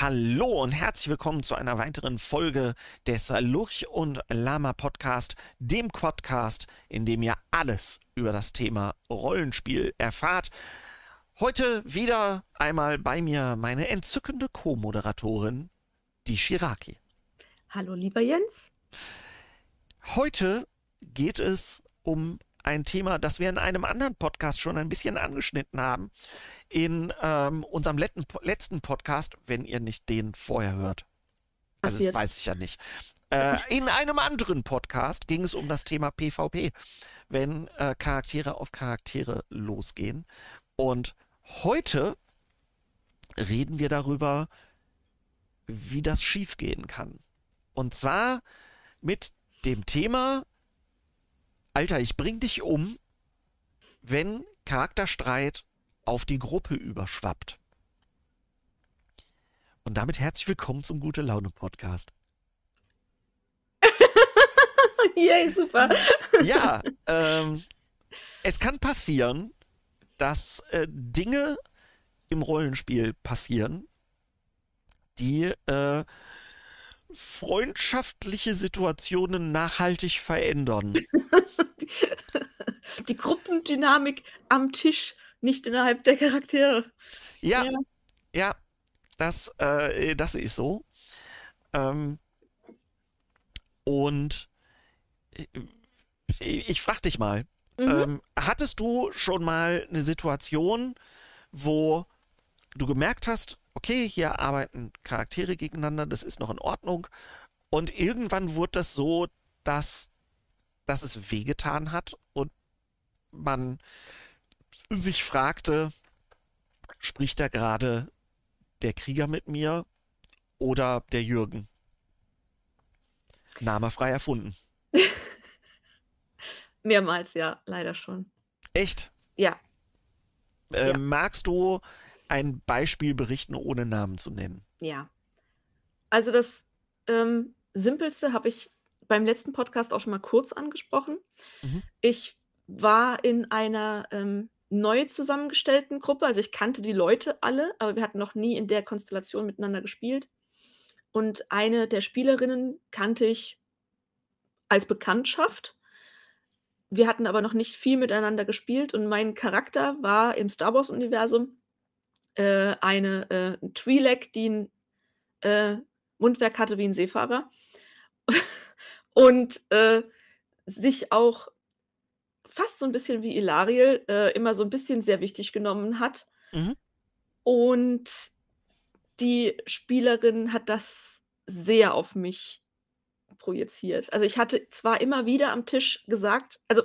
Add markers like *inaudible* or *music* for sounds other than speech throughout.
Hallo und herzlich willkommen zu einer weiteren Folge des Lurch und Lama Podcast, dem Podcast, in dem ihr alles über das Thema Rollenspiel erfahrt. Heute wieder einmal bei mir meine entzückende Co-Moderatorin, die Shiraki. Hallo, lieber Jens. Heute geht es um ein Thema, das wir in einem anderen Podcast schon ein bisschen angeschnitten haben, in ähm, unserem letzten, letzten Podcast, wenn ihr nicht den vorher hört. Also das weiß ich ja nicht. Äh, in einem anderen Podcast ging es um das Thema PvP, wenn äh, Charaktere auf Charaktere losgehen. Und heute reden wir darüber, wie das schiefgehen kann. Und zwar mit dem Thema, Alter, ich bring dich um, wenn Charakterstreit auf die Gruppe überschwappt. Und damit herzlich willkommen zum Gute Laune Podcast. *laughs* Yay, super. Ja, ähm, es kann passieren, dass äh, Dinge im Rollenspiel passieren, die äh, freundschaftliche Situationen nachhaltig verändern. *laughs* Die Gruppendynamik am Tisch, nicht innerhalb der Charaktere. Ja, ja, ja das, äh, das ist so. Ähm, und äh, ich, ich frage dich mal, mhm. ähm, hattest du schon mal eine Situation, wo du gemerkt hast, okay, hier arbeiten Charaktere gegeneinander, das ist noch in Ordnung. Und irgendwann wurde das so, dass, dass es wehgetan hat und man sich fragte, spricht da gerade der Krieger mit mir oder der Jürgen? Name frei erfunden. *laughs* Mehrmals, ja, leider schon. Echt? Ja. Äh, ja. Magst du ein Beispiel berichten, ohne Namen zu nennen? Ja. Also das ähm, Simpelste habe ich beim letzten Podcast auch schon mal kurz angesprochen. Mhm. Ich war in einer ähm, neu zusammengestellten Gruppe. Also ich kannte die Leute alle, aber wir hatten noch nie in der Konstellation miteinander gespielt. Und eine der Spielerinnen kannte ich als Bekanntschaft. Wir hatten aber noch nicht viel miteinander gespielt und mein Charakter war im Star Wars-Universum äh, eine äh, Twi'lek, die ein äh, Mundwerk hatte wie ein Seefahrer *laughs* und äh, sich auch fast so ein bisschen wie Ilariel äh, immer so ein bisschen sehr wichtig genommen hat. Mhm. Und die Spielerin hat das sehr auf mich projiziert. Also ich hatte zwar immer wieder am Tisch gesagt, also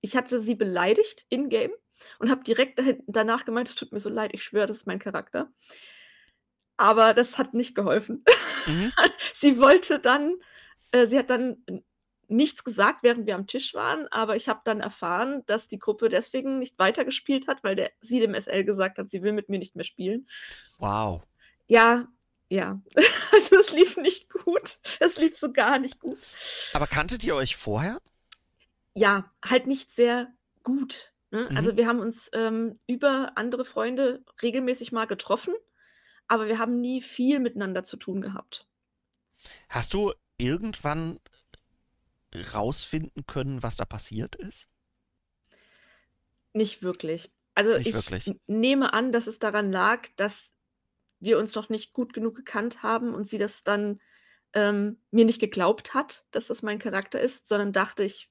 ich hatte sie beleidigt in-game, und habe direkt danach gemeint, es tut mir so leid, ich schwöre, das ist mein Charakter. Aber das hat nicht geholfen. Mhm. *laughs* sie wollte dann, äh, sie hat dann nichts gesagt, während wir am Tisch waren, aber ich habe dann erfahren, dass die Gruppe deswegen nicht weitergespielt hat, weil der, sie dem SL gesagt hat, sie will mit mir nicht mehr spielen. Wow. Ja, ja. *laughs* also es lief nicht gut. Es lief so gar nicht gut. Aber kanntet ihr euch vorher? Ja, halt nicht sehr gut. Ne? Also mhm. Also wir haben uns ähm, über andere Freunde regelmäßig mal getroffen, aber wir haben nie viel miteinander zu tun gehabt. Hast du irgendwann rausfinden können, was da passiert ist? Nicht wirklich. Also nicht ich wirklich. nehme an, dass es daran lag, dass wir uns noch nicht gut genug gekannt haben und sie das dann ähm, mir nicht geglaubt hat, dass das mein Charakter ist, sondern dachte, ich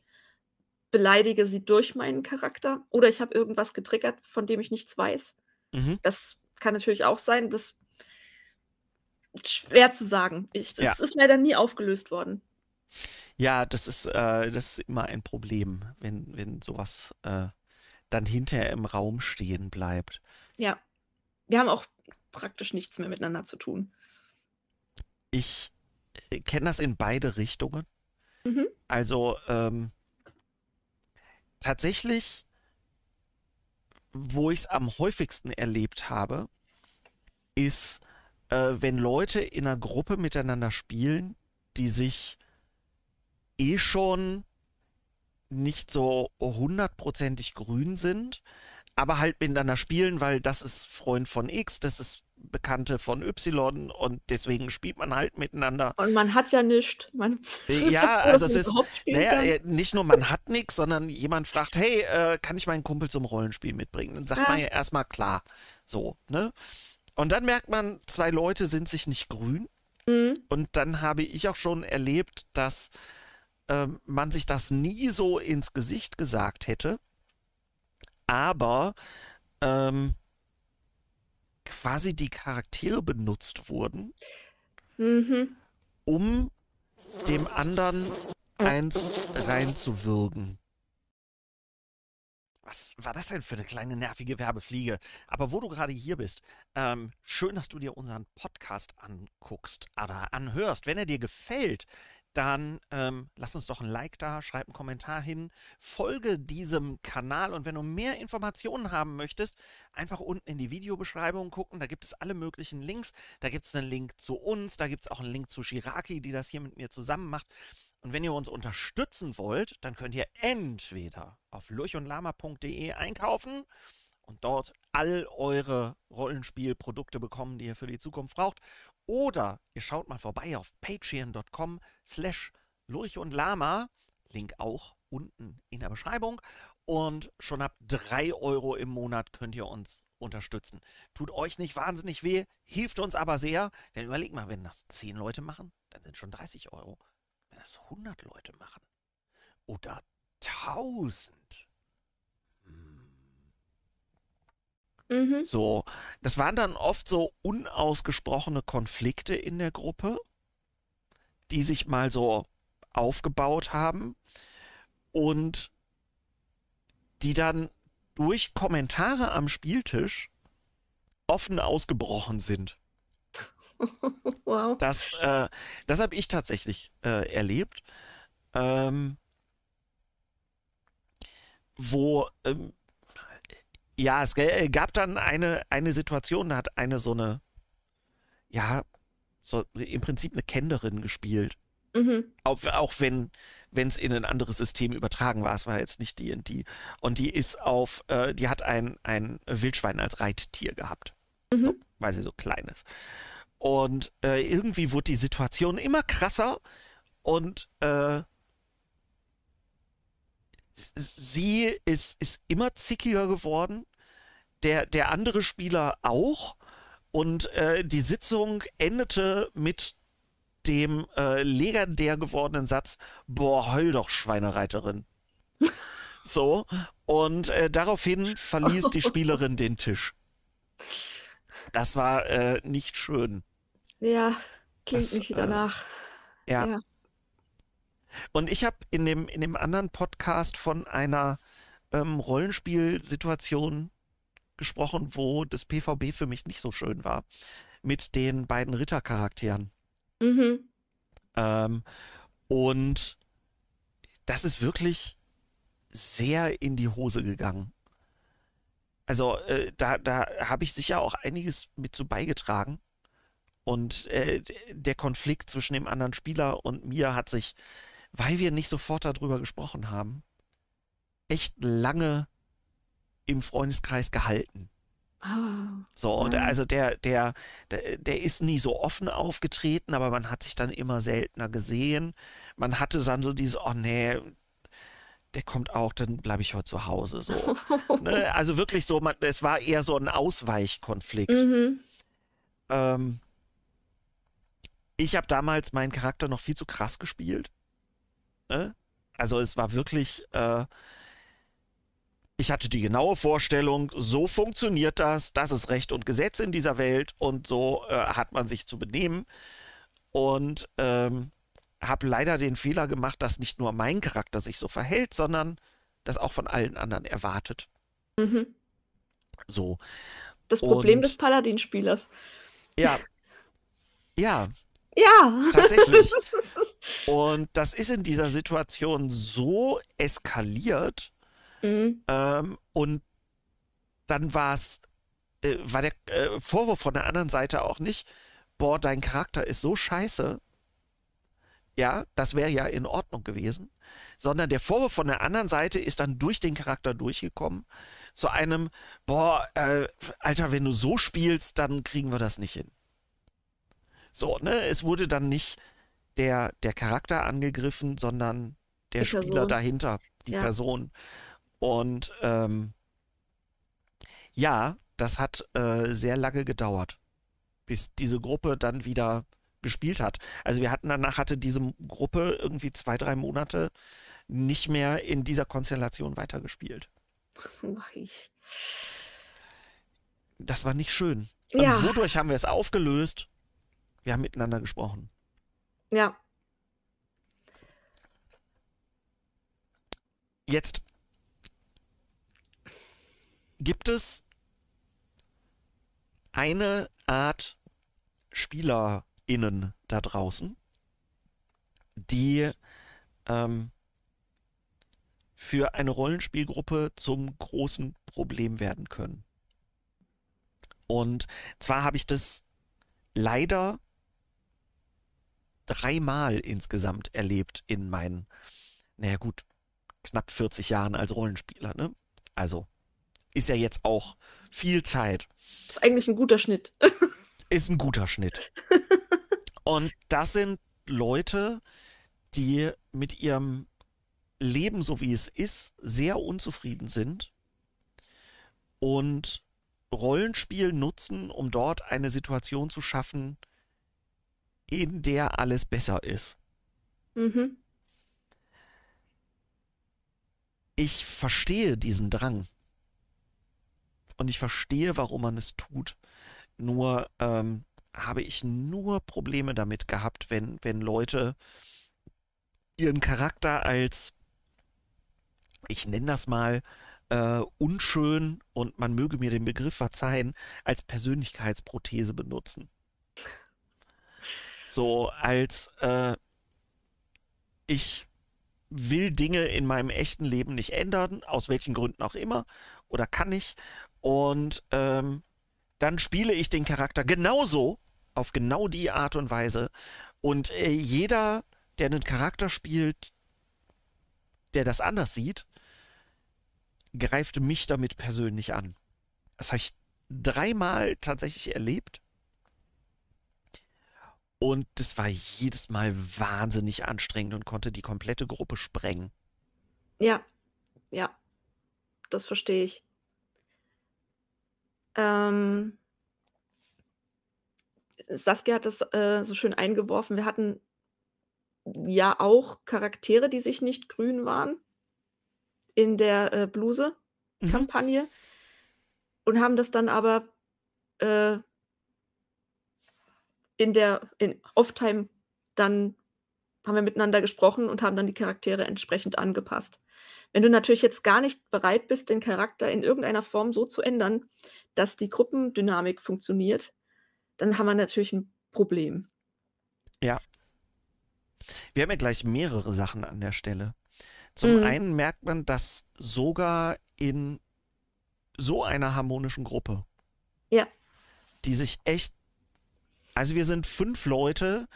beleidige sie durch meinen Charakter oder ich habe irgendwas getriggert, von dem ich nichts weiß. Mhm. Das kann natürlich auch sein. Das ist schwer zu sagen. Ich, das ja. ist leider nie aufgelöst worden. Ja, das ist, äh, das ist immer ein Problem, wenn, wenn sowas äh, dann hinterher im Raum stehen bleibt. Ja. Wir haben auch praktisch nichts mehr miteinander zu tun. Ich äh, kenne das in beide Richtungen. Mhm. Also, ähm, tatsächlich, wo ich es am häufigsten erlebt habe, ist, äh, wenn Leute in einer Gruppe miteinander spielen, die sich eh schon nicht so hundertprozentig grün sind, aber halt miteinander spielen, weil das ist Freund von X, das ist Bekannte von Y und deswegen spielt man halt miteinander. Und man hat ja nichts. ja, äh, *laughs* ja froh, also es ist, naja, äh, nicht nur man hat nichts, sondern jemand fragt, hey, äh, kann ich meinen Kumpel zum Rollenspiel mitbringen? Dann sagt ja. man ja erstmal klar. So, ne? Und dann merkt man, zwei Leute sind sich nicht grün. Mhm. Und dann habe ich auch schon erlebt, dass äh, man sich das nie so ins Gesicht gesagt hätte. Aber ähm, quasi die Charaktere benutzt wurden, mhm. um dem anderen eins reinzuwürgen. Was war das denn für eine kleine nervige Werbefliege? Aber wo du gerade hier bist, ähm, schön, dass du dir unseren Podcast anguckst oder anhörst. Wenn er dir gefällt, dann ähm, lass uns doch ein Like da, schreib einen Kommentar hin, folge diesem Kanal und wenn du mehr Informationen haben möchtest, einfach unten in die Videobeschreibung gucken, da gibt es alle möglichen Links, da gibt es einen Link zu uns, da gibt es auch einen Link zu Shiraki, die das hier mit mir zusammen macht. Und wenn ihr uns unterstützen wollt, dann könnt ihr entweder auf lurchundlama.de einkaufen und dort all eure Rollenspielprodukte bekommen, die ihr für die Zukunft braucht, oder ihr schaut mal vorbei auf patreon.com slash Lurch und Lama. Link auch unten in der Beschreibung. Und schon ab 3 Euro im Monat könnt ihr uns unterstützen. Tut euch nicht wahnsinnig weh, hilft uns aber sehr. Denn überlegt mal, wenn das 10 Leute machen, dann sind schon 30 Euro. Wenn das 100 Leute machen oder 1000, Mhm. So, das waren dann oft so unausgesprochene Konflikte in der Gruppe, die sich mal so aufgebaut haben und die dann durch Kommentare am Spieltisch offen ausgebrochen sind. *laughs* Wow. Das, äh, das habe ich tatsächlich äh, erlebt, ähm, wo ähm, ja, es äh, gab dann eine, eine Situation, da hat eine so eine, ja, so im Prinzip eine Kenderin gespielt. Mhm. Auch, auch wenn wenn es in ein anderes System übertragen war, es war jetzt nicht die und die. Und die ist auf, äh, die hat ein, ein Wildschwein als Reittier gehabt, mhm. so, weil sie so klein ist. Und äh, irgendwie wurde die Situation immer krasser und äh, sie ist, ist immer zickiger geworden der, der andere Spieler auch. Und äh, die Sitzung endete mit dem äh, legendär gewordenen Satz, boah, heul doch, Schweinereiterin. *laughs* so, und äh, daraufhin verließ die Spielerin den Tisch. Das war äh, nicht schön. Ja, klingt das, nicht äh, danach. Ja. ja. Und ich habe in dem, in dem anderen Podcast von einer ähm, Rollenspielsituation gesprochen, wo das PvP für mich nicht so schön war. Mit den beiden Rittercharakteren. Mhm. Ähm, und das ist wirklich sehr in die Hose gegangen. Also äh, da, da habe ich sicher auch einiges mit zu beigetragen. Und äh, der Konflikt zwischen dem anderen Spieler und mir hat sich, weil wir nicht sofort darüber gesprochen haben, echt lange im Freundeskreis gehalten. Oh, so, und also der, der, der, der ist nie so offen aufgetreten, aber man hat sich dann immer seltener gesehen. Man hatte dann so dieses, oh nee, der kommt auch, dann bleibe ich heute zu Hause. So. *laughs* ne? Also wirklich so, man, es war eher so ein Ausweichkonflikt. Mhm. Ähm, ich habe damals meinen Charakter noch viel zu krass gespielt. Ne? Also es war wirklich, äh, ich hatte die genaue Vorstellung, so funktioniert das, das ist Recht und Gesetz in dieser Welt und so äh, hat man sich zu benehmen. Und ähm, habe leider den Fehler gemacht, dass nicht nur mein Charakter sich so verhält, sondern das auch von allen anderen erwartet. Mhm. So. Das Problem und, des Paladinspielers. Ja. Ja. Ja. Tatsächlich. *laughs* und das ist in dieser Situation so eskaliert, Mhm. Ähm, und dann war's, äh, war der äh, Vorwurf von der anderen Seite auch nicht, boah, dein Charakter ist so scheiße. Ja, das wäre ja in Ordnung gewesen. Sondern der Vorwurf von der anderen Seite ist dann durch den Charakter durchgekommen zu einem, boah, äh, Alter, wenn du so spielst, dann kriegen wir das nicht hin. So, ne? Es wurde dann nicht der, der Charakter angegriffen, sondern der die Spieler Person. dahinter, die ja. Person. Und ähm, ja, das hat äh, sehr lange gedauert, bis diese Gruppe dann wieder gespielt hat. Also wir hatten danach, hatte diese Gruppe irgendwie zwei, drei Monate nicht mehr in dieser Konstellation weitergespielt. Das war nicht schön. Ja. Und wodurch haben wir es aufgelöst? Wir haben miteinander gesprochen. Ja. Jetzt gibt es eine Art SpielerInnen da draußen, die ähm, für eine Rollenspielgruppe zum großen Problem werden können. Und zwar habe ich das leider dreimal insgesamt erlebt in meinen, naja gut, knapp 40 Jahren als Rollenspieler, ne? Also ist ja jetzt auch viel Zeit. Ist eigentlich ein guter Schnitt. ist ein guter Schnitt. *laughs* Und das sind Leute, die mit ihrem Leben, so wie es ist, sehr unzufrieden sind und Rollenspiel nutzen, um dort eine Situation zu schaffen, in der alles besser ist. Mhm. Ich verstehe diesen Drang und ich verstehe, warum man es tut. Nur ähm, habe ich nur Probleme damit gehabt, wenn, wenn Leute ihren Charakter als, ich nenne das mal, äh, unschön und man möge mir den Begriff verzeihen, als Persönlichkeitsprothese benutzen. So als äh, ich will Dinge in meinem echten Leben nicht ändern, aus welchen Gründen auch immer, oder kann ich. Und ähm, dann spiele ich den Charakter genauso, auf genau die Art und Weise. Und äh, jeder, der einen Charakter spielt, der das anders sieht, greift mich damit persönlich an. Das habe ich dreimal tatsächlich erlebt. Und das war jedes Mal wahnsinnig anstrengend und konnte die komplette Gruppe sprengen. Ja, ja, das verstehe ich. Ähm, Saskia hat das äh, so schön eingeworfen. Wir hatten ja auch Charaktere, die sich nicht grün waren in der äh, Bluse-Kampagne mhm. und haben das dann aber äh, in der in Offtime dann haben wir miteinander gesprochen und haben dann die Charaktere entsprechend angepasst. Wenn du natürlich jetzt gar nicht bereit bist, den Charakter in irgendeiner Form so zu ändern, dass die Gruppendynamik funktioniert, dann haben wir natürlich ein Problem. Ja. Wir haben ja gleich mehrere Sachen an der Stelle. Zum mhm. einen merkt man, dass sogar in so einer harmonischen Gruppe, ja. die sich echt, also wir sind fünf Leute,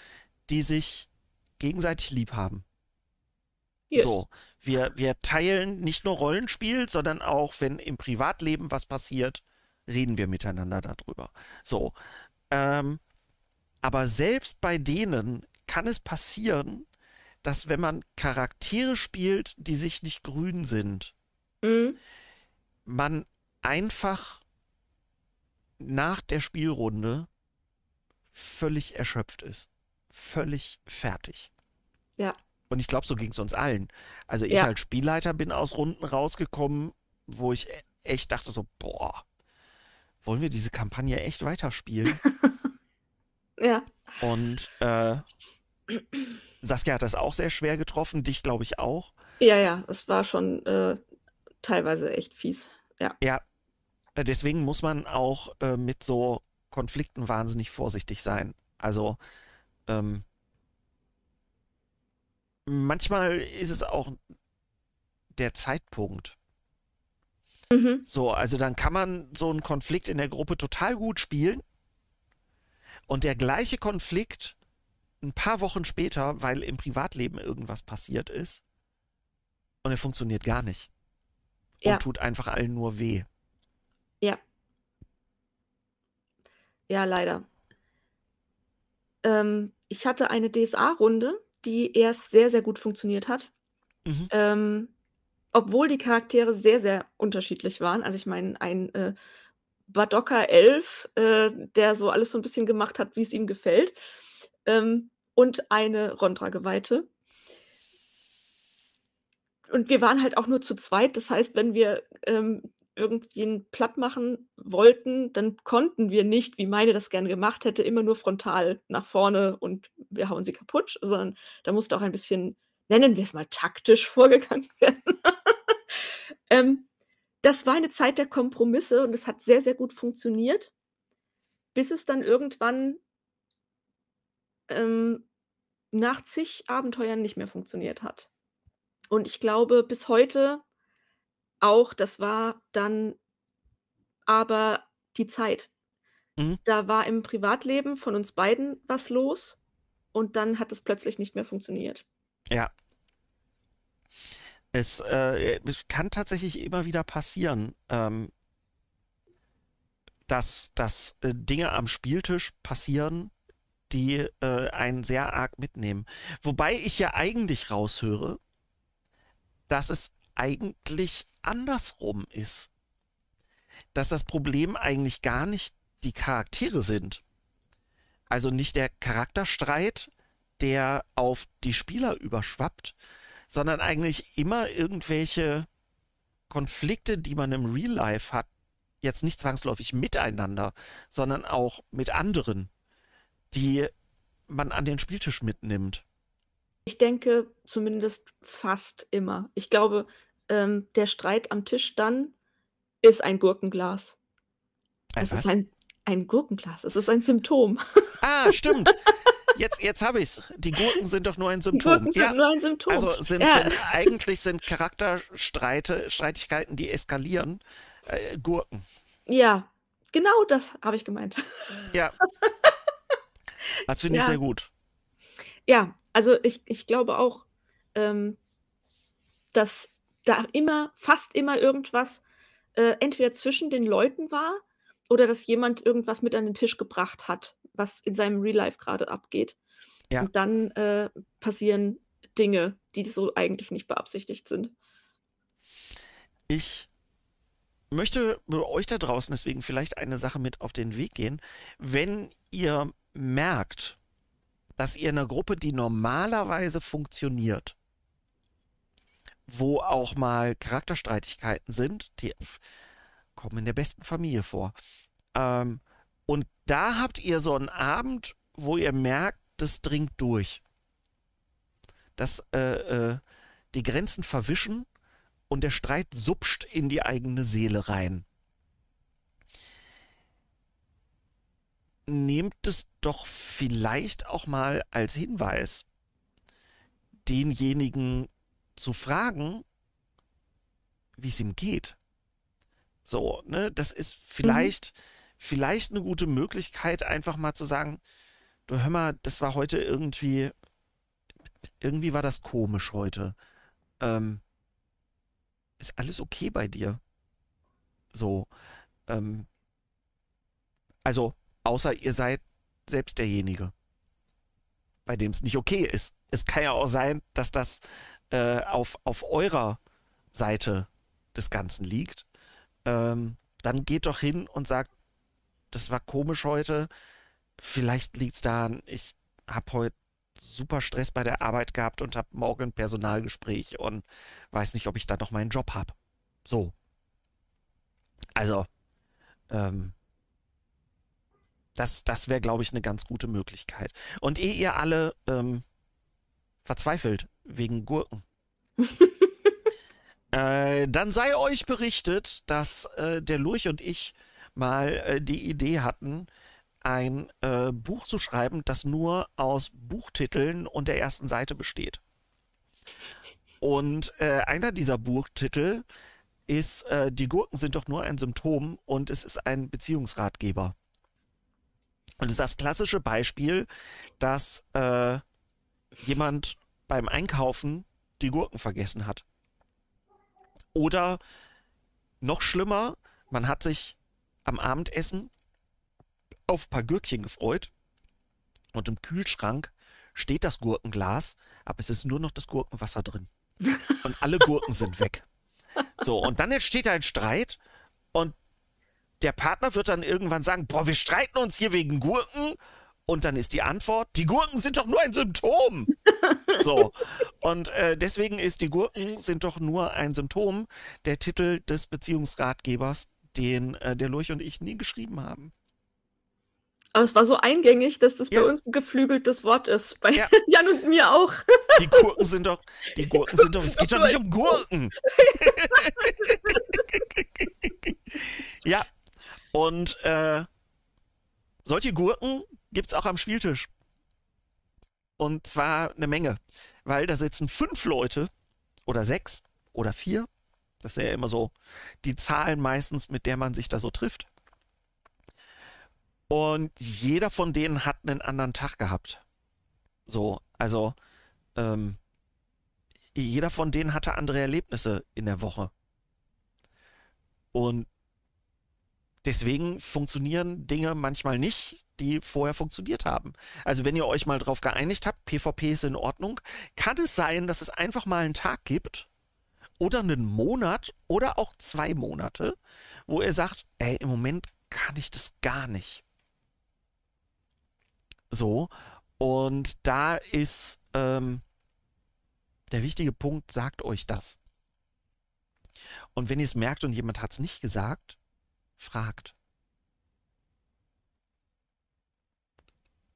die sich gegenseitig lieb haben. Yes. So, wir, wir teilen nicht nur Rollenspiel, sondern auch, wenn im Privatleben was passiert, reden wir miteinander darüber. So, ähm, aber selbst bei denen kann es passieren, dass wenn man Charaktere spielt, die sich nicht grün sind, mhm. man einfach nach der Spielrunde völlig erschöpft ist. Völlig fertig. Ja. Und ich glaube, so ging es uns allen. Also ich ja. als Spielleiter bin aus Runden rausgekommen, wo ich e-, echt dachte so, boah, wollen wir diese Kampagne echt weiterspielen? *laughs* ja. Und äh, Saskia hat das auch sehr schwer getroffen, dich glaube ich auch. Ja, ja, es war schon äh, teilweise echt fies. Ja. Ja. Äh, deswegen muss man auch äh, mit so Konflikten wahnsinnig vorsichtig sein. Also ähm, manchmal ist es auch der Zeitpunkt. Mhm. So, also dann kann man so einen Konflikt in der Gruppe total gut spielen und der gleiche Konflikt ein paar Wochen später, weil im Privatleben irgendwas passiert ist und er funktioniert gar nicht. Ja. Und tut einfach allen nur weh. Ja. Ja, leider. Ähm, ich hatte eine DSA-Runde die erst sehr, sehr gut funktioniert hat. Mhm. Ähm, obwohl die Charaktere sehr, sehr unterschiedlich waren. Also ich meine, ein äh, Badocker Elf, äh, der so alles so ein bisschen gemacht hat, wie es ihm gefällt, ähm, und eine Rondra-Geweihte. Und wir waren halt auch nur zu zweit. Das heißt, wenn wir ähm, irgendwen platt machen wollten, dann konnten wir nicht, wie meine das gerne gemacht hätte, immer nur frontal nach vorne und wir hauen sie kaputt, sondern da musste auch ein bisschen, nennen wir es mal, taktisch *laughs* vorgegangen werden. *laughs* ähm, das war eine Zeit der Kompromisse und es hat sehr, sehr gut funktioniert, bis es dann irgendwann ähm, nach zig Abenteuern nicht mehr funktioniert hat. Und ich glaube, bis heute auch, das war dann aber die Zeit. Mhm. Da war im Privatleben von uns beiden was los und dann hat es plötzlich nicht mehr funktioniert. Ja. Es äh, kann tatsächlich immer wieder passieren, ähm, dass, dass äh, Dinge am Spieltisch passieren, die äh, einen sehr arg mitnehmen. Wobei ich ja eigentlich raushöre, dass es eigentlich andersrum ist. Dass das Problem eigentlich gar nicht die Charaktere sind, also nicht der Charakterstreit, der auf die Spieler überschwappt, sondern eigentlich immer irgendwelche Konflikte, die man im Real Life hat, jetzt nicht zwangsläufig miteinander, sondern auch mit anderen, die man an den Spieltisch mitnimmt. Ich denke zumindest fast immer. Ich glaube, ähm, der Streit am Tisch dann ist ein Gurkenglas. Ein es was? ist ein ein Gurkenglas. Es ist ein Symptom. Ah, *laughs* stimmt. Jetzt, jetzt habe es. Die Gurken sind doch nur ein Symptom. Die Gurken sind nur ein Symptom. Also sind, ja. sind, eigentlich sind Charakterstreitigkeiten, die eskalieren, äh, Gurken. Ja, genau das habe ich gemeint. Ja. *laughs* Das finde ich sehr gut. Ja, also ich, ich glaube auch, ähm, dass da immer, fast immer irgendwas äh, entweder zwischen den Leuten war oder dass jemand irgendwas mit an den Tisch gebracht hat, was in seinem Real Life gerade abgeht. Ja. Und dann äh, passieren Dinge, die so eigentlich nicht beabsichtigt sind. Ich möchte euch da draußen deswegen vielleicht eine Sache mit auf den Weg gehen. Wenn ihr merkt, dass ihr in einer Gruppe, die normalerweise funktioniert, wo auch mal Charakterstreitigkeiten sind, die kommen in der besten Familie vor. Ähm, und da habt ihr so einen Abend, wo ihr merkt, das dringt durch. Dass äh, äh, die Grenzen verwischen und der Streit supscht in die eigene Seele rein. Nehmt es doch vielleicht auch mal als Hinweis, denjenigen zu fragen, wie es ihm geht. So, ne, das ist mhm. vielleicht, mhm. vielleicht eine gute Möglichkeit, einfach mal zu sagen, du hör mal, das war heute irgendwie, irgendwie war das komisch heute. Ähm, ist alles okay bei dir? So, ähm, also, außer ihr seid selbst derjenige, bei dem es nicht okay ist. Es kann ja auch sein, dass das äh, auf, auf eurer Seite des Ganzen liegt ähm, dann geht doch hin und sagt, das war komisch heute, vielleicht liegt es daran, ich habe heute super Stress bei der Arbeit gehabt und habe morgen ein Personalgespräch und weiß nicht, ob ich da noch meinen Job habe. So. Also, ähm, das, das wäre, glaube ich, eine ganz gute Möglichkeit. Und eh ihr alle ähm, verzweifelt wegen Gurken. *laughs* Äh, dann sei euch berichtet, dass äh, der Lurch und ich mal äh, die Idee hatten, ein äh, Buch zu schreiben, das nur aus Buchtiteln und der ersten Seite besteht. Und äh, einer dieser Buchtitel ist äh, Die Gurken sind doch nur ein Symptom und es ist ein Beziehungsratgeber. Und es ist das klassische Beispiel, dass jemand beim Einkaufen die Gurken vergessen hat. Oder noch schlimmer, man hat sich am Abendessen auf ein paar Gürkchen gefreut und im Kühlschrank steht das Gurkenglas, aber es ist nur noch das Gurkenwasser drin. Und alle Gurken sind weg. So, und dann entsteht ein Streit und der Partner wird dann irgendwann sagen, boah, wir streiten uns hier wegen Gurken und dann ist die Antwort, die Gurken sind doch nur ein Symptom. *laughs* So. Und äh, deswegen ist die Gurken sind doch nur ein Symptom der Titel des Beziehungsratgebers, den äh, der Lurch und ich nie geschrieben haben. Aber es war so eingängig, dass das ja. bei uns ein geflügeltes Wort ist. Bei ja. *laughs* Jan und mir auch. Die Gurken sind doch, die Gurken sind doch, es geht doch nicht um Gurken. *laughs* ja. Und äh, solche Gurken gibt es auch am Spieltisch. Und zwar eine Menge, weil da sitzen fünf Leute oder sechs oder vier. Das ist ja immer so die Zahlen meistens, mit der man sich da so trifft. Und jeder von denen hat einen anderen Tag gehabt. So, also ähm, jeder von denen hatte andere Erlebnisse in der Woche. Und Deswegen funktionieren Dinge manchmal nicht, die vorher funktioniert haben. Also wenn ihr euch mal drauf geeinigt habt, PvP ist in Ordnung, kann es sein, dass es einfach mal einen Tag gibt oder einen Monat oder auch zwei Monate, wo ihr sagt, ey, im Moment kann ich das gar nicht. So, und da ist ähm, der wichtige Punkt, sagt euch das. Und wenn ihr es merkt und jemand hat es nicht gesagt, fragt.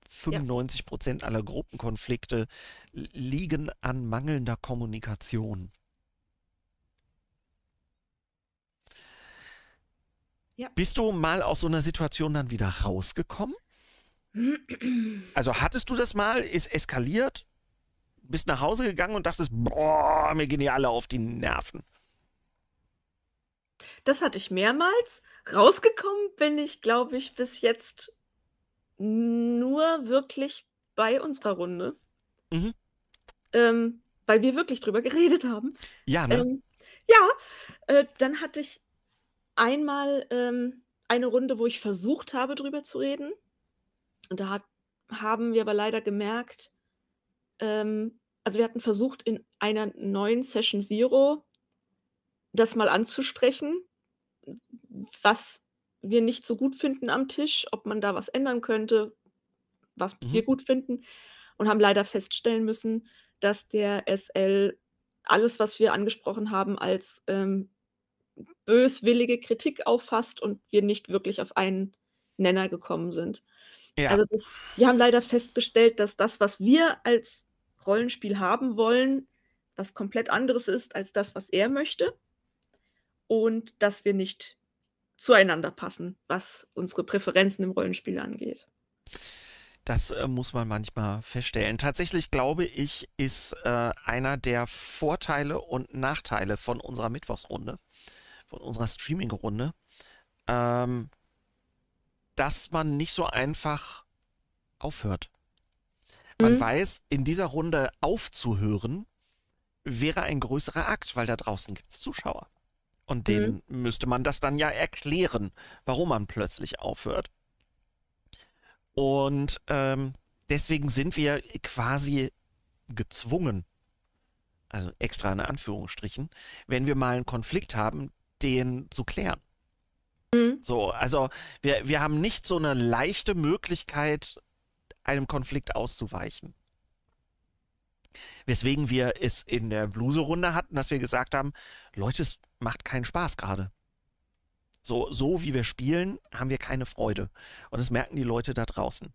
95 Prozent aller Gruppenkonflikte liegen an mangelnder Kommunikation. Ja. Bist du mal aus so einer Situation dann wieder rausgekommen? *clears throat* Also hattest du das mal, ist eskaliert, bist nach Hause gegangen und dachtest, boah, mir gehen die alle auf die Nerven. Das hatte ich mehrmals. Rausgekommen bin ich, glaube ich, bis jetzt nur wirklich bei unserer Runde. Mhm. Ähm, weil wir wirklich drüber geredet haben. Ja, ne? Ähm, ja, äh, dann hatte ich einmal ähm, eine Runde, wo ich versucht habe, drüber zu reden. Und da hat, haben wir aber leider gemerkt, ähm, also wir hatten versucht, in einer neuen Session Zero das mal anzusprechen, was wir nicht so gut finden am Tisch, ob man da was ändern könnte, was mhm. wir gut finden. Und haben leider feststellen müssen, dass der SL alles, was wir angesprochen haben, als ähm, böswillige Kritik auffasst und wir nicht wirklich auf einen Nenner gekommen sind. Ja. Also das, wir haben leider festgestellt, dass das, was wir als Rollenspiel haben wollen, was komplett anderes ist als das, was er möchte und dass wir nicht zueinander passen, was unsere Präferenzen im Rollenspiel angeht. Das äh, muss man manchmal feststellen. Tatsächlich glaube ich, ist äh, einer der Vorteile und Nachteile von unserer Mittwochsrunde, von unserer Streamingrunde, ähm, dass man nicht so einfach aufhört. Man mhm. weiß, in dieser Runde aufzuhören wäre ein größerer Akt, weil da draußen gibt es Zuschauer. Und denen mhm. müsste man das dann ja erklären, warum man plötzlich aufhört. Und ähm, deswegen sind wir quasi gezwungen, also extra in Anführungsstrichen, wenn wir mal einen Konflikt haben, den zu klären. Mhm. So, also wir, wir haben nicht so eine leichte Möglichkeit, einem Konflikt auszuweichen. Weswegen wir es in der Bluse-Runde hatten, dass wir gesagt haben, Leute, es macht keinen Spaß gerade. So, so wie wir spielen, haben wir keine Freude. Und das merken die Leute da draußen.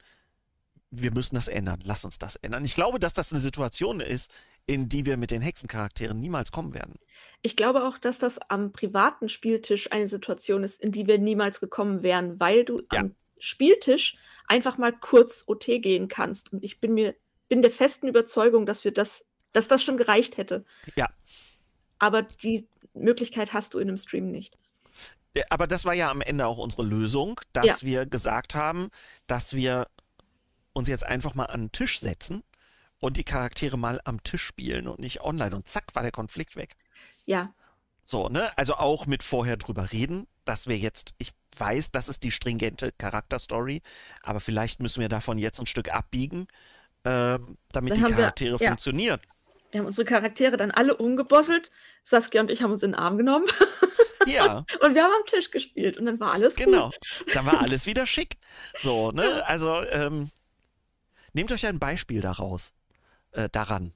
Wir müssen das ändern. Lass uns das ändern. Ich glaube, dass das eine Situation ist, in die wir mit den Hexencharakteren niemals kommen werden. Ich glaube auch, dass das am privaten Spieltisch eine Situation ist, in die wir niemals gekommen wären, weil du ja. am Spieltisch einfach mal kurz OT gehen kannst. Und ich bin mir bin der festen Überzeugung, dass wir das, dass das schon gereicht hätte. Ja. Aber die Möglichkeit hast du in einem Stream nicht. Aber das war ja am Ende auch unsere Lösung, dass ja. wir gesagt haben, dass wir uns jetzt einfach mal an den Tisch setzen und die Charaktere mal am Tisch spielen und nicht online. Und zack, war der Konflikt weg. Ja. So, ne? Also auch mit vorher drüber reden, dass wir jetzt, ich weiß, das ist die stringente Charakterstory, aber vielleicht müssen wir davon jetzt ein Stück abbiegen äh, damit dann die Charaktere wir, funktionieren. Ja. Wir haben unsere Charaktere dann alle umgebosselt. Saskia und ich haben uns in den Arm genommen. *laughs* Ja. Und wir haben am Tisch gespielt und dann war alles genau. gut. Genau. Dann war alles *laughs* wieder schick. So, ne? Also, ähm, nehmt euch ein Beispiel daraus. Äh, daran.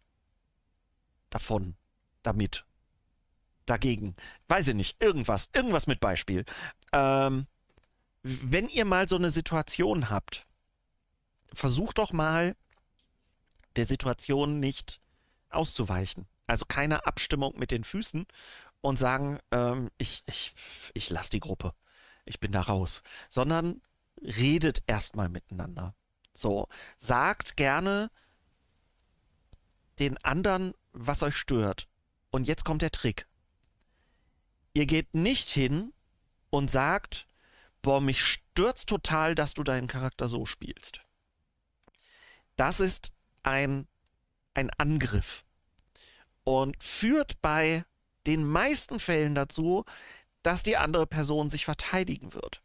Davon. Damit. Dagegen. Weiß ich nicht. Irgendwas. Irgendwas mit Beispiel. Ähm, wenn ihr mal so eine Situation habt, versucht doch mal der Situation nicht auszuweichen. Also keine Abstimmung mit den Füßen und sagen, ähm, ich, ich, ich lasse die Gruppe, ich bin da raus, sondern redet erstmal miteinander. So, sagt gerne den anderen, was euch stört. Und jetzt kommt der Trick. Ihr geht nicht hin und sagt, boah, mich stört's total, dass du deinen Charakter so spielst. Das ist ein, ein Angriff und führt bei den meisten Fällen dazu, dass die andere Person sich verteidigen wird.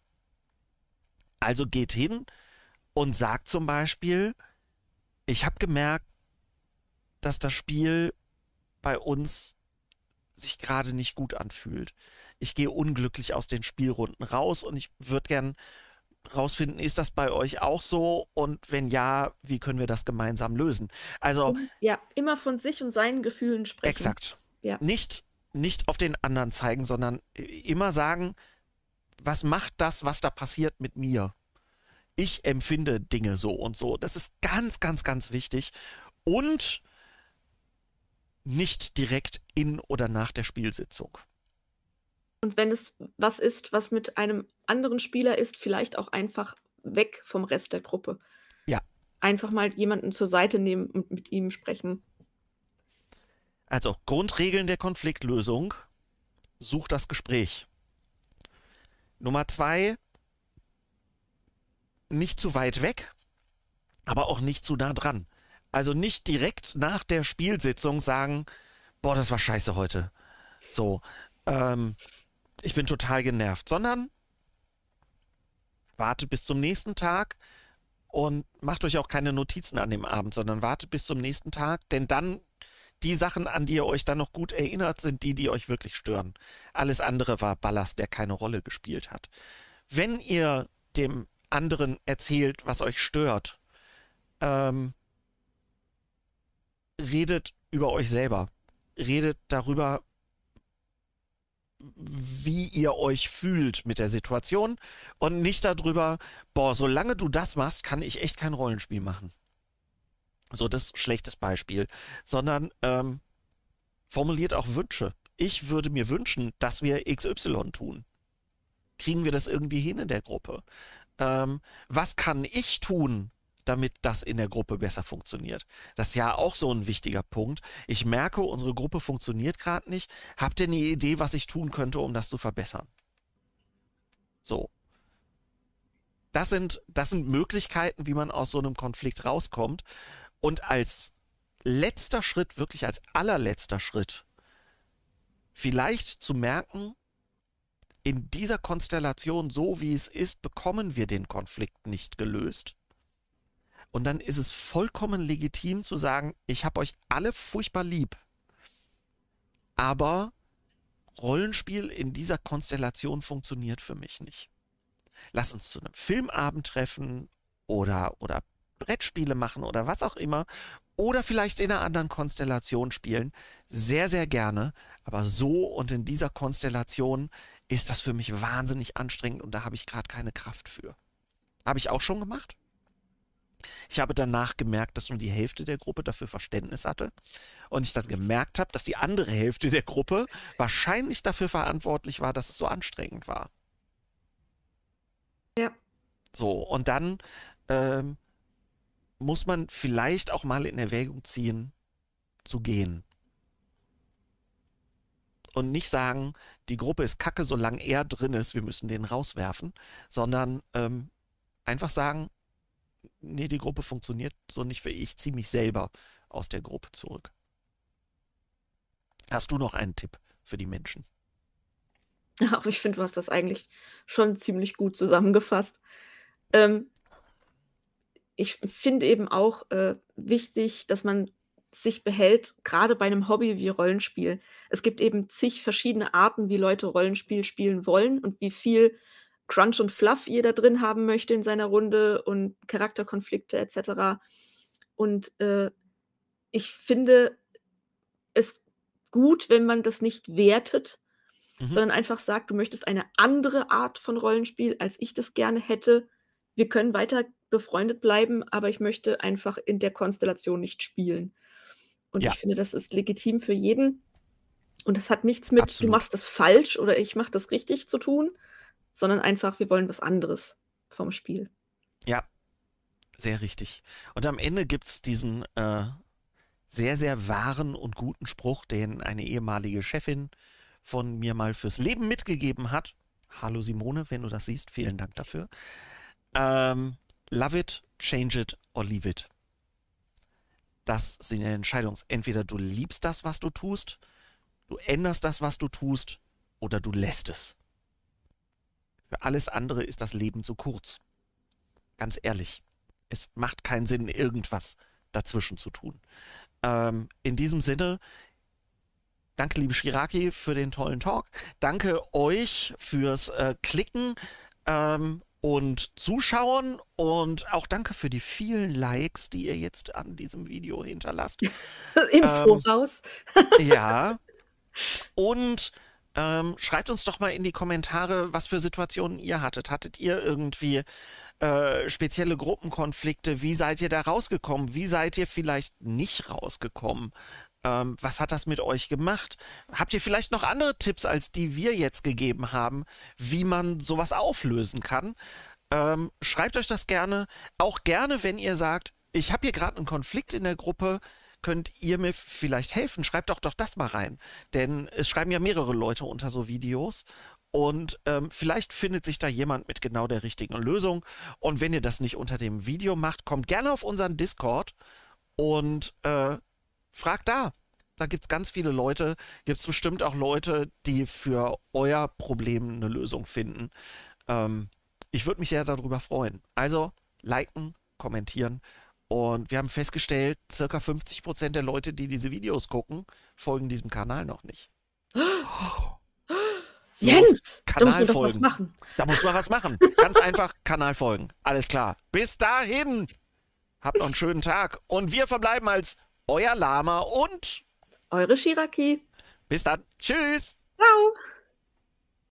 Also geht hin und sagt zum Beispiel, ich habe gemerkt, dass das Spiel bei uns sich gerade nicht gut anfühlt. Ich gehe unglücklich aus den Spielrunden raus und ich würde gern rausfinden, ist das bei euch auch so? Und wenn ja, wie können wir das gemeinsam lösen? Also. Ja, immer von sich und seinen Gefühlen sprechen. Exakt. Ja. Nicht, nicht auf den anderen zeigen, sondern immer sagen, was macht das, was da passiert mit mir? Ich empfinde Dinge so und so. Das ist ganz, ganz, ganz wichtig. Und nicht direkt in oder nach der Spielsitzung. Und wenn es was ist, was mit einem anderen Spieler ist, vielleicht auch einfach weg vom Rest der Gruppe. Ja. Einfach mal jemanden zur Seite nehmen und mit ihm sprechen. Also Grundregeln der Konfliktlösung. Such das Gespräch. Nummer zwei, nicht zu weit weg, aber auch nicht zu nah dran. Also nicht direkt nach der Spielsitzung sagen, boah, das war scheiße heute. So, ähm, ich bin total genervt, sondern wartet bis zum nächsten Tag und macht euch auch keine Notizen an dem Abend, sondern wartet bis zum nächsten Tag, denn dann die Sachen, an die ihr euch dann noch gut erinnert, sind die, die euch wirklich stören. Alles andere war Ballast, der keine Rolle gespielt hat. Wenn ihr dem anderen erzählt, was euch stört, ähm, redet über euch selber. Redet darüber, wie ihr euch fühlt mit der Situation und nicht darüber, boah, solange du das machst, kann ich echt kein Rollenspiel machen. So das schlechtes Beispiel, sondern ähm, formuliert auch Wünsche. Ich würde mir wünschen, dass wir XY tun. Kriegen wir das irgendwie hin in der Gruppe? Ähm, was kann ich tun, damit das in der Gruppe besser funktioniert. Das ist ja auch so ein wichtiger Punkt. Ich merke, unsere Gruppe funktioniert gerade nicht. Habt ihr eine Idee, was ich tun könnte, um das zu verbessern? So. Das sind, das sind Möglichkeiten, wie man aus so einem Konflikt rauskommt. Und als letzter Schritt, wirklich als allerletzter Schritt, vielleicht zu merken, in dieser Konstellation, so wie es ist, bekommen wir den Konflikt nicht gelöst. Und dann ist es vollkommen legitim zu sagen, ich habe euch alle furchtbar lieb. Aber Rollenspiel in dieser Konstellation funktioniert für mich nicht. Lass uns zu einem Filmabend treffen oder, oder Brettspiele machen oder was auch immer. Oder vielleicht in einer anderen Konstellation spielen. Sehr, sehr gerne. Aber so und in dieser Konstellation ist das für mich wahnsinnig anstrengend und da habe ich gerade keine Kraft für. Habe ich auch schon gemacht? Ich habe danach gemerkt, dass nur die Hälfte der Gruppe dafür Verständnis hatte und ich dann gemerkt habe, dass die andere Hälfte der Gruppe wahrscheinlich dafür verantwortlich war, dass es so anstrengend war. Ja. So, und dann ähm, muss man vielleicht auch mal in Erwägung ziehen, zu gehen. Und nicht sagen, die Gruppe ist kacke, solange er drin ist, wir müssen den rauswerfen, sondern ähm, einfach sagen, nee, die Gruppe funktioniert so nicht, ich ziehe mich selber aus der Gruppe zurück. Hast du noch einen Tipp für die Menschen? *laughs* Aber ich finde, du hast das eigentlich schon ziemlich gut zusammengefasst. Ähm, ich finde eben auch äh, wichtig, dass man sich behält, gerade bei einem Hobby wie Rollenspiel. Es gibt eben zig verschiedene Arten, wie Leute Rollenspiel spielen wollen und wie viel Crunch und Fluff jeder drin haben möchte in seiner Runde und Charakterkonflikte etc. Und äh, ich finde es gut, wenn man das nicht wertet, mhm. sondern einfach sagt, du möchtest eine andere Art von Rollenspiel, als ich das gerne hätte. Wir können weiter befreundet bleiben, aber ich möchte einfach in der Konstellation nicht spielen. Und ja. ich finde, das ist legitim für jeden. Und das hat nichts mit, Absolut. du machst das falsch oder ich mache das richtig zu tun, sondern einfach, wir wollen was anderes vom Spiel. Ja, sehr richtig. Und am Ende gibt es diesen äh, sehr, sehr wahren und guten Spruch, den eine ehemalige Chefin von mir mal fürs Leben mitgegeben hat. Hallo Simone, wenn du das siehst, vielen Dank dafür. Ähm, love it, change it or leave it. Das sind Entscheidungen. Entweder du liebst das, was du tust, du änderst das, was du tust, oder du lässt es. Für alles andere ist das Leben zu kurz. Ganz ehrlich, es macht keinen Sinn, irgendwas dazwischen zu tun. Ähm, in diesem Sinne, danke liebe Shiraki für den tollen Talk. Danke euch fürs äh, Klicken. Ähm, und Zuschauen und auch danke für die vielen Likes, die ihr jetzt an diesem Video hinterlasst. *laughs* Im ähm, Voraus. ja. Und ähm, schreibt uns doch mal in die Kommentare, was für Situationen ihr hattet. Hattet ihr irgendwie äh, spezielle Gruppenkonflikte? Wie seid ihr da rausgekommen? Wie seid ihr vielleicht nicht rausgekommen? Ähm, was hat das mit euch gemacht? Habt ihr vielleicht noch andere Tipps, als die wir jetzt gegeben haben, wie man sowas auflösen kann? Ähm, schreibt euch das gerne. Auch gerne, wenn ihr sagt, ich habe hier gerade einen Konflikt in der Gruppe, könnt ihr mir vielleicht helfen? Schreibt doch doch das mal rein. Denn es schreiben ja mehrere Leute unter so Videos. Und ähm, vielleicht findet sich da jemand mit genau der richtigen Lösung. Und wenn ihr das nicht unter dem Video macht, kommt gerne auf unseren Discord und äh, fragt da. Da gibt es ganz viele Leute, Gibt es bestimmt auch Leute, die für euer Problem eine Lösung finden. Ähm, ich würde mich sehr darüber freuen. Also liken, kommentieren und wir haben festgestellt, circa 50 Prozent der Leute, die diese Videos gucken, folgen diesem Kanal noch nicht. Oh. *gasps* Jens, Kanal da muss man was machen. Da muss man was machen. Ganz einfach Kanal folgen. Alles klar. Bis dahin. Habt noch einen schönen Tag. Und wir verbleiben als euer Lama und eure Shiraki. Bis dann. Tschüss. Ciao.